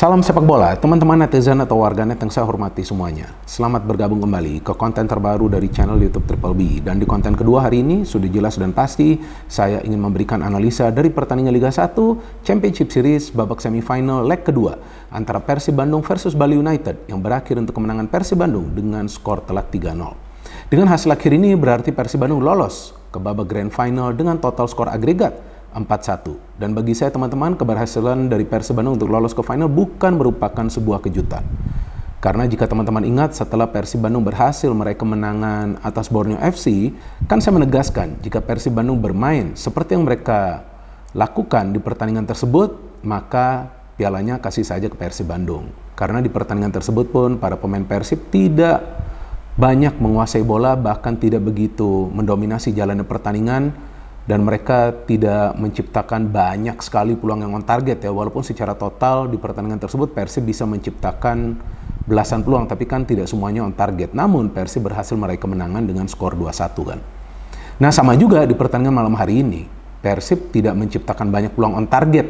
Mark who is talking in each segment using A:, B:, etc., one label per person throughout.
A: Salam sepak bola, teman-teman netizen atau warganet yang saya hormati semuanya. Selamat bergabung kembali ke konten terbaru dari channel YouTube Triple B. Dan di konten kedua hari ini, sudah jelas dan pasti, saya ingin memberikan analisa dari pertandingan Liga 1, Championship Series, babak semifinal, leg kedua, antara Persib Bandung versus Bali United, yang berakhir untuk kemenangan Persib Bandung dengan skor telak 3-0. Dengan hasil akhir ini, berarti Persib Bandung lolos ke babak Grand Final dengan total skor agregat 4-1. Dan bagi saya teman-teman, keberhasilan dari Persib Bandung untuk lolos ke final bukan merupakan sebuah kejutan. Karena jika teman-teman ingat setelah Persib Bandung berhasil meraih kemenangan atas Borneo FC, kan saya menegaskan jika Persib Bandung bermain seperti yang mereka lakukan di pertandingan tersebut, maka pialanya kasih saja ke Persib Bandung. Karena di pertandingan tersebut pun para pemain Persib tidak banyak menguasai bola bahkan tidak begitu mendominasi jalannya pertandingan dan mereka tidak menciptakan banyak sekali peluang yang on target ya walaupun secara total di pertandingan tersebut Persib bisa menciptakan belasan peluang tapi kan tidak semuanya on target namun Persib berhasil meraih kemenangan dengan skor 2-1 kan nah sama juga di pertandingan malam hari ini Persib tidak menciptakan banyak peluang on target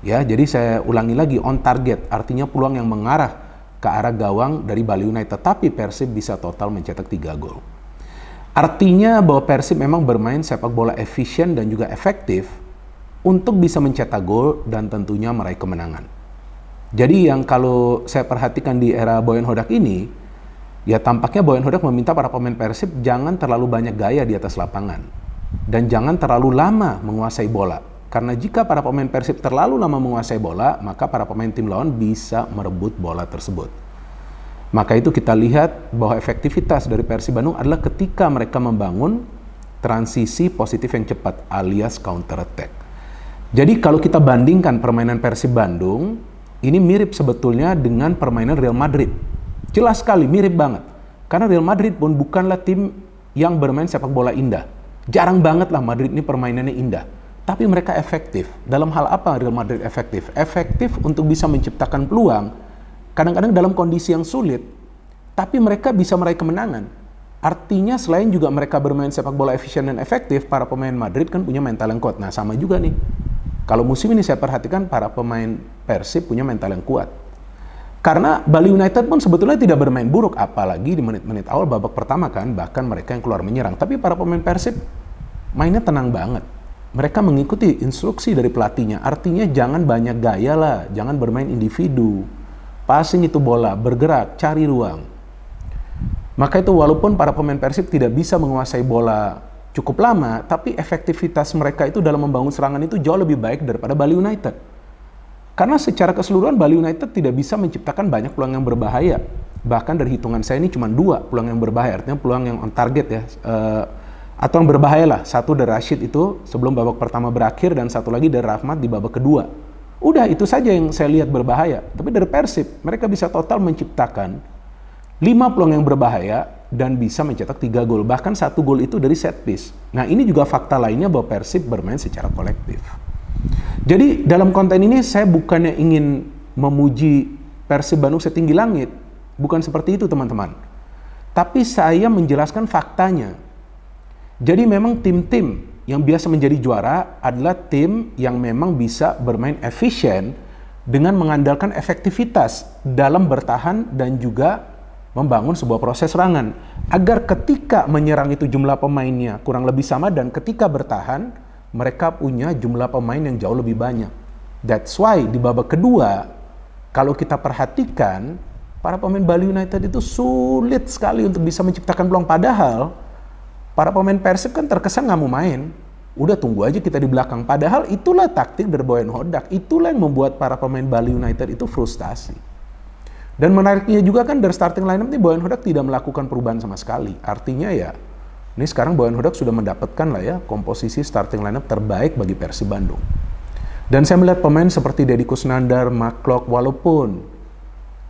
A: ya jadi saya ulangi lagi on target artinya peluang yang mengarah ke arah gawang dari Bali United tapi Persib bisa total mencetak 3 gol Artinya bahwa Persib memang bermain sepak bola efisien dan juga efektif untuk bisa mencetak gol dan tentunya meraih kemenangan. Jadi yang kalau saya perhatikan di era Boyan Hodak ini, ya tampaknya Boyan Hodak meminta para pemain Persib jangan terlalu banyak gaya di atas lapangan dan jangan terlalu lama menguasai bola. Karena jika para pemain Persib terlalu lama menguasai bola, maka para pemain tim lawan bisa merebut bola tersebut. Maka itu kita lihat bahwa efektivitas dari Persib Bandung adalah ketika mereka membangun transisi positif yang cepat alias counter attack. Jadi kalau kita bandingkan permainan Persib Bandung, ini mirip sebetulnya dengan permainan Real Madrid. Jelas sekali mirip banget. Karena Real Madrid pun bukanlah tim yang bermain sepak bola indah. Jarang banget lah Madrid ini permainannya indah. Tapi mereka efektif. Dalam hal apa Real Madrid efektif? Efektif untuk bisa menciptakan peluang kadang-kadang dalam kondisi yang sulit, tapi mereka bisa meraih kemenangan. Artinya selain juga mereka bermain sepak bola efisien dan efektif, para pemain Madrid kan punya mental yang kuat. Nah sama juga nih. Kalau musim ini saya perhatikan para pemain Persib punya mental yang kuat. Karena Bali United pun sebetulnya tidak bermain buruk, apalagi di menit-menit awal babak pertama kan, bahkan mereka yang keluar menyerang. Tapi para pemain Persib mainnya tenang banget. Mereka mengikuti instruksi dari pelatihnya, artinya jangan banyak gaya lah, jangan bermain individu Passing itu bola, bergerak, cari ruang. Maka itu walaupun para pemain Persib tidak bisa menguasai bola cukup lama, tapi efektivitas mereka itu dalam membangun serangan itu jauh lebih baik daripada Bali United. Karena secara keseluruhan Bali United tidak bisa menciptakan banyak peluang yang berbahaya. Bahkan dari hitungan saya ini cuma dua peluang yang berbahaya, artinya peluang yang on target ya. Uh, atau yang berbahaya lah, satu dari Rashid itu sebelum babak pertama berakhir dan satu lagi dari Rahmat di babak kedua. Udah itu saja yang saya lihat berbahaya. Tapi dari Persib, mereka bisa total menciptakan 5 peluang yang berbahaya dan bisa mencetak 3 gol. Bahkan satu gol itu dari set piece. Nah ini juga fakta lainnya bahwa Persib bermain secara kolektif. Jadi dalam konten ini saya bukannya ingin memuji Persib Bandung setinggi langit. Bukan seperti itu teman-teman. Tapi saya menjelaskan faktanya. Jadi memang tim-tim yang biasa menjadi juara adalah tim yang memang bisa bermain efisien dengan mengandalkan efektivitas dalam bertahan dan juga membangun sebuah proses serangan agar ketika menyerang itu jumlah pemainnya kurang lebih sama dan ketika bertahan mereka punya jumlah pemain yang jauh lebih banyak. That's why di babak kedua kalau kita perhatikan para pemain Bali United itu sulit sekali untuk bisa menciptakan peluang padahal para pemain Persib kan terkesan nggak mau main. Udah tunggu aja kita di belakang. Padahal itulah taktik dari Derboyen Hodak. Itulah yang membuat para pemain Bali United itu frustasi. Dan menariknya juga kan dari starting lineup ini Boyan Hodak tidak melakukan perubahan sama sekali. Artinya ya, ini sekarang Boyan Hodak sudah mendapatkan lah ya komposisi starting lineup terbaik bagi Persib Bandung. Dan saya melihat pemain seperti Deddy Kusnandar, Maklok, walaupun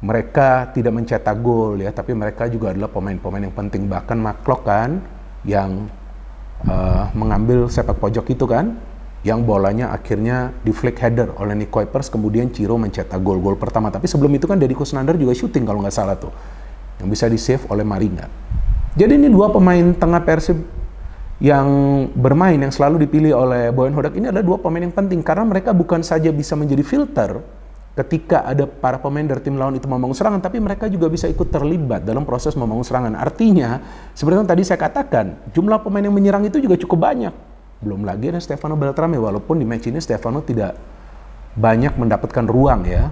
A: mereka tidak mencetak gol ya, tapi mereka juga adalah pemain-pemain yang penting. Bahkan Maklok kan, yang uh, mengambil sepak pojok itu kan yang bolanya akhirnya di flick header oleh Nick Kuipers kemudian Ciro mencetak gol-gol pertama tapi sebelum itu kan Deddy Kusnandar juga syuting kalau nggak salah tuh yang bisa di save oleh Maringa jadi ini dua pemain tengah Persib yang bermain yang selalu dipilih oleh Boyan Hodak ini adalah dua pemain yang penting karena mereka bukan saja bisa menjadi filter ketika ada para pemain dari tim lawan itu membangun serangan, tapi mereka juga bisa ikut terlibat dalam proses membangun serangan. Artinya, seperti yang tadi saya katakan, jumlah pemain yang menyerang itu juga cukup banyak. Belum lagi ada Stefano Beltrame, walaupun di match ini Stefano tidak banyak mendapatkan ruang ya.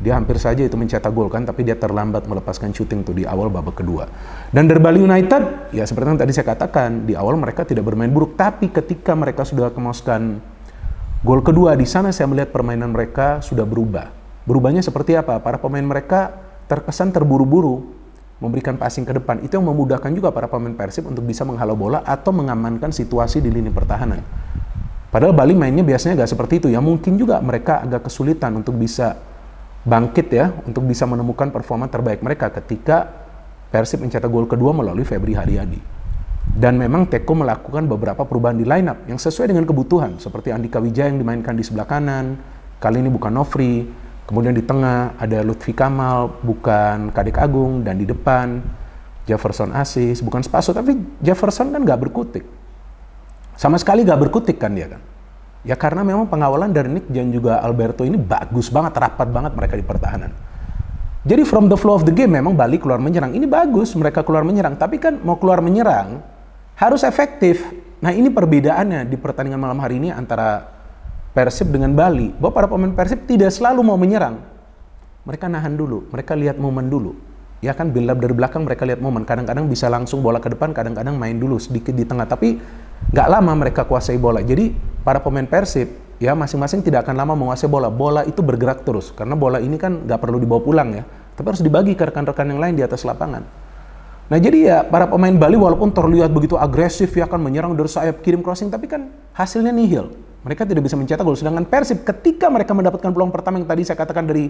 A: Dia hampir saja itu mencetak gol kan, tapi dia terlambat melepaskan shooting tuh di awal babak kedua. Dan dari Bali United, ya seperti yang tadi saya katakan, di awal mereka tidak bermain buruk, tapi ketika mereka sudah kemaskan gol kedua, di sana saya melihat permainan mereka sudah berubah Berubahnya seperti apa? Para pemain mereka terkesan terburu-buru memberikan passing ke depan. Itu yang memudahkan juga para pemain Persib untuk bisa menghalau bola atau mengamankan situasi di lini pertahanan. Padahal Bali mainnya biasanya nggak seperti itu ya. Mungkin juga mereka agak kesulitan untuk bisa bangkit ya, untuk bisa menemukan performa terbaik mereka ketika Persib mencetak gol kedua melalui Febri Haryadi. Dan memang Teko melakukan beberapa perubahan di lineup yang sesuai dengan kebutuhan, seperti Andika Wijaya yang dimainkan di sebelah kanan, kali ini bukan Nofri, Kemudian di tengah ada Lutfi Kamal, bukan Kadik Agung, dan di depan Jefferson Asis, bukan Spaso, tapi Jefferson kan nggak berkutik. Sama sekali nggak berkutik kan dia kan. Ya karena memang pengawalan dari Nick dan juga Alberto ini bagus banget, rapat banget mereka di pertahanan. Jadi from the flow of the game memang Bali keluar menyerang. Ini bagus mereka keluar menyerang, tapi kan mau keluar menyerang harus efektif. Nah ini perbedaannya di pertandingan malam hari ini antara Persib dengan Bali, bahwa para pemain Persib tidak selalu mau menyerang. Mereka nahan dulu, mereka lihat momen dulu. Ya kan, build up dari belakang mereka lihat momen. Kadang-kadang bisa langsung bola ke depan, kadang-kadang main dulu sedikit di tengah. Tapi nggak lama mereka kuasai bola. Jadi para pemain Persib ya masing-masing tidak akan lama menguasai bola. Bola itu bergerak terus karena bola ini kan nggak perlu dibawa pulang ya, tapi harus dibagi ke rekan-rekan yang lain di atas lapangan. Nah jadi ya para pemain Bali walaupun terlihat begitu agresif ya kan menyerang dari sayap kirim crossing tapi kan hasilnya nihil. Mereka tidak bisa mencetak gol. Sedangkan Persib ketika mereka mendapatkan peluang pertama yang tadi saya katakan dari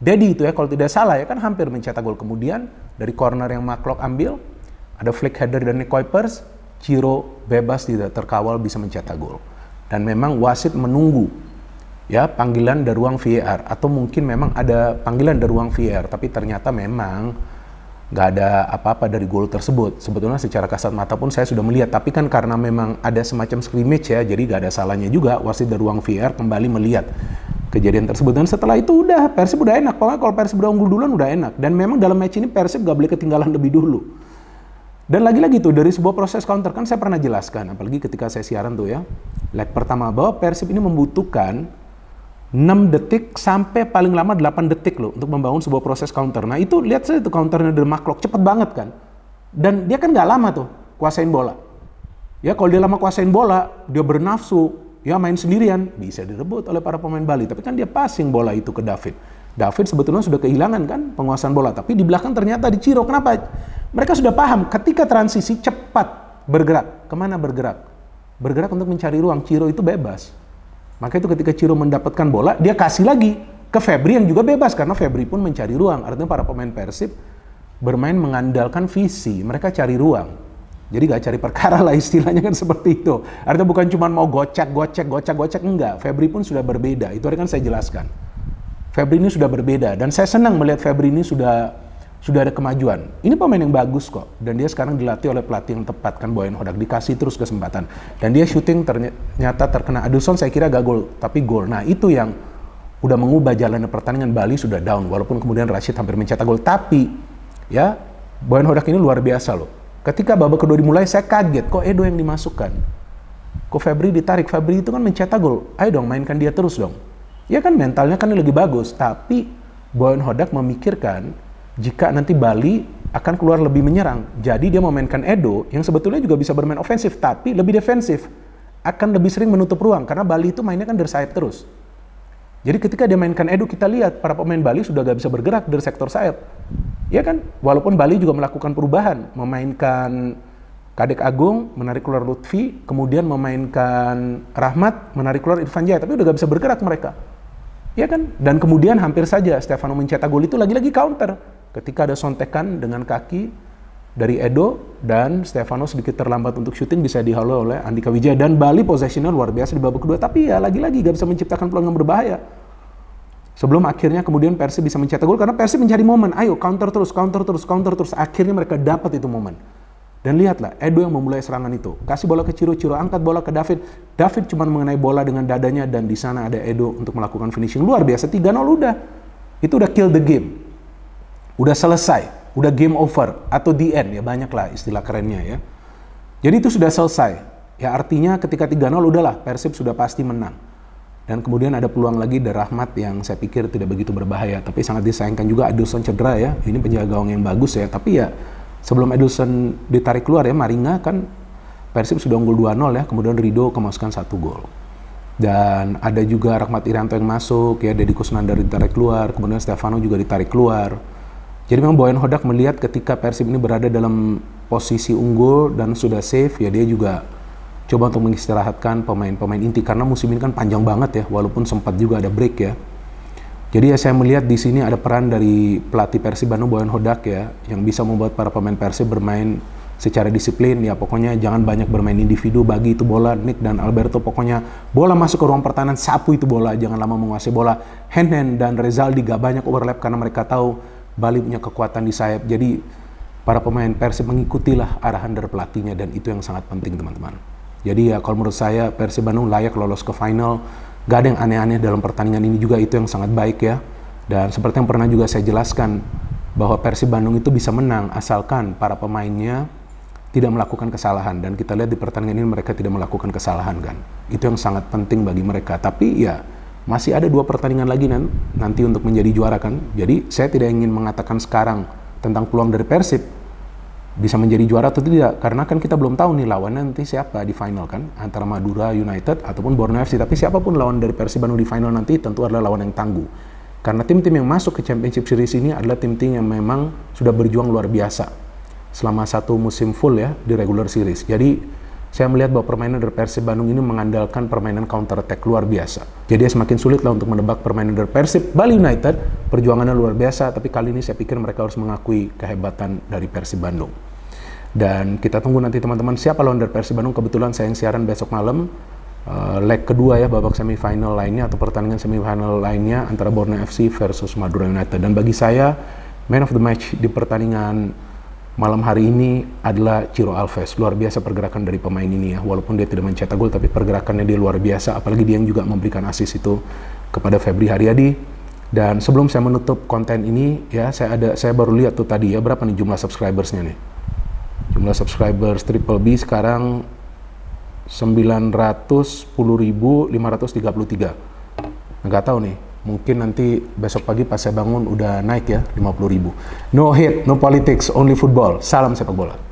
A: Dedi itu ya, kalau tidak salah ya kan hampir mencetak gol. Kemudian dari corner yang Maklok ambil, ada flick header dari Kuipers, Ciro bebas tidak terkawal bisa mencetak gol. Dan memang wasit menunggu ya panggilan dari ruang VAR atau mungkin memang ada panggilan dari ruang VAR tapi ternyata memang nggak ada apa-apa dari gol tersebut. Sebetulnya secara kasat mata pun saya sudah melihat, tapi kan karena memang ada semacam scrimmage ya, jadi nggak ada salahnya juga wasit dari ruang VR kembali melihat kejadian tersebut. Dan setelah itu udah Persib udah enak, pokoknya kalau Persib udah unggul duluan udah enak. Dan memang dalam match ini Persib nggak boleh ketinggalan lebih dulu. Dan lagi-lagi tuh dari sebuah proses counter kan saya pernah jelaskan, apalagi ketika saya siaran tuh ya, leg pertama bahwa Persib ini membutuhkan 6 detik sampai paling lama 8 detik loh untuk membangun sebuah proses counter. Nah itu lihat saja itu counternya dari Maklok cepet banget kan. Dan dia kan nggak lama tuh kuasain bola. Ya kalau dia lama kuasain bola, dia bernafsu, ya main sendirian, bisa direbut oleh para pemain Bali. Tapi kan dia passing bola itu ke David. David sebetulnya sudah kehilangan kan penguasaan bola, tapi di belakang ternyata di ciro Kenapa? Mereka sudah paham ketika transisi cepat bergerak. Kemana bergerak? Bergerak untuk mencari ruang. Ciro itu bebas maka itu ketika Ciro mendapatkan bola, dia kasih lagi ke Febri yang juga bebas karena Febri pun mencari ruang. Artinya para pemain Persib bermain mengandalkan visi, mereka cari ruang. Jadi gak cari perkara lah istilahnya kan seperti itu. Artinya bukan cuma mau gocek, gocek, gocek, gocek, enggak. Febri pun sudah berbeda, itu hari kan saya jelaskan. Febri ini sudah berbeda dan saya senang melihat Febri ini sudah sudah ada kemajuan. Ini pemain yang bagus kok, dan dia sekarang dilatih oleh pelatih yang tepat kan Boyan Hodak dikasih terus kesempatan. Dan dia syuting ternyata terkena Adelson saya kira gak gol, tapi gol. Nah itu yang udah mengubah jalannya pertandingan Bali sudah down, walaupun kemudian Rashid hampir mencetak gol, tapi ya Boyan Hodak ini luar biasa loh. Ketika babak kedua dimulai saya kaget kok Edo yang dimasukkan. Kok Febri ditarik, Febri itu kan mencetak gol, ayo dong mainkan dia terus dong. Ya kan mentalnya kan lagi bagus, tapi Boyan Hodak memikirkan jika nanti Bali akan keluar lebih menyerang. Jadi dia memainkan Edo yang sebetulnya juga bisa bermain ofensif tapi lebih defensif. Akan lebih sering menutup ruang karena Bali itu mainnya kan dari sayap terus. Jadi ketika dia mainkan Edo kita lihat para pemain Bali sudah gak bisa bergerak dari sektor sayap. Ya kan? Walaupun Bali juga melakukan perubahan, memainkan Kadek Agung, menarik keluar Lutfi, kemudian memainkan Rahmat, menarik keluar Irfan Jaya, tapi udah gak bisa bergerak mereka. Ya kan? Dan kemudian hampir saja Stefano mencetak gol itu lagi-lagi counter ketika ada sontekan dengan kaki dari Edo dan Stefano sedikit terlambat untuk syuting bisa dihalau oleh Andika Wijaya dan Bali possessionnya luar biasa di babak kedua tapi ya lagi-lagi gak bisa menciptakan peluang yang berbahaya sebelum akhirnya kemudian Persib bisa mencetak gol karena Persib mencari momen ayo counter terus counter terus counter terus akhirnya mereka dapat itu momen dan lihatlah Edo yang memulai serangan itu kasih bola ke Ciro Ciro angkat bola ke David David cuma mengenai bola dengan dadanya dan di sana ada Edo untuk melakukan finishing luar biasa 3-0 udah itu udah kill the game udah selesai, udah game over atau the end ya banyak lah istilah kerennya ya. Jadi itu sudah selesai. Ya artinya ketika 3-0 udahlah Persib sudah pasti menang. Dan kemudian ada peluang lagi dari Rahmat yang saya pikir tidak begitu berbahaya. Tapi sangat disayangkan juga Adelson cedera ya. Ini penjaga gawang yang bagus ya. Tapi ya sebelum Adelson ditarik keluar ya Maringa kan Persib sudah unggul 2-0 ya. Kemudian Rido kemasukan satu gol. Dan ada juga Rahmat iranto yang masuk ya. Deddy Kusnandar ditarik keluar. Kemudian Stefano juga ditarik keluar jadi memang Boyan Hodak melihat ketika Persib ini berada dalam posisi unggul dan sudah safe, ya dia juga coba untuk mengistirahatkan pemain-pemain inti karena musim ini kan panjang banget ya, walaupun sempat juga ada break ya. Jadi ya saya melihat di sini ada peran dari pelatih Persib Bandung Boyan Hodak ya, yang bisa membuat para pemain Persib bermain secara disiplin ya pokoknya jangan banyak bermain individu bagi itu bola Nick dan Alberto pokoknya bola masuk ke ruang pertahanan sapu itu bola jangan lama menguasai bola Henen dan Rezaldi gak banyak overlap karena mereka tahu Bali punya kekuatan di sayap. Jadi para pemain Persib mengikutilah arahan dari pelatihnya dan itu yang sangat penting teman-teman. Jadi ya kalau menurut saya Persib Bandung layak lolos ke final. Gak ada yang aneh-aneh dalam pertandingan ini juga itu yang sangat baik ya. Dan seperti yang pernah juga saya jelaskan bahwa Persib Bandung itu bisa menang asalkan para pemainnya tidak melakukan kesalahan dan kita lihat di pertandingan ini mereka tidak melakukan kesalahan kan. Itu yang sangat penting bagi mereka. Tapi ya masih ada dua pertandingan lagi nanti untuk menjadi juara kan. Jadi saya tidak ingin mengatakan sekarang tentang peluang dari Persib bisa menjadi juara atau tidak karena kan kita belum tahu nih lawan nanti siapa di final kan antara Madura United ataupun Borneo FC tapi siapapun lawan dari Persib Bandung di final nanti tentu adalah lawan yang tangguh karena tim-tim yang masuk ke Championship Series ini adalah tim-tim yang memang sudah berjuang luar biasa selama satu musim full ya di regular series jadi saya melihat bahwa permainan dari Persib Bandung ini mengandalkan permainan counter attack luar biasa. Jadi ya semakin sulit lah untuk menebak permainan dari Persib. Bali United perjuangannya luar biasa, tapi kali ini saya pikir mereka harus mengakui kehebatan dari Persib Bandung. Dan kita tunggu nanti teman-teman siapa lawan dari Persib Bandung. Kebetulan saya yang siaran besok malam. Uh, leg kedua ya babak semifinal lainnya atau pertandingan semifinal lainnya antara Borneo FC versus Madura United. Dan bagi saya man of the match di pertandingan malam hari ini adalah Ciro Alves. Luar biasa pergerakan dari pemain ini ya. Walaupun dia tidak mencetak gol, tapi pergerakannya dia luar biasa. Apalagi dia yang juga memberikan asis itu kepada Febri Haryadi. Dan sebelum saya menutup konten ini, ya saya ada saya baru lihat tuh tadi ya berapa nih jumlah subscribersnya nih. Jumlah subscribers Triple B sekarang 910.533. Nggak tahu nih mungkin nanti besok pagi pas saya bangun udah naik ya 50 ribu. No hate, no politics, only football. Salam sepak bola.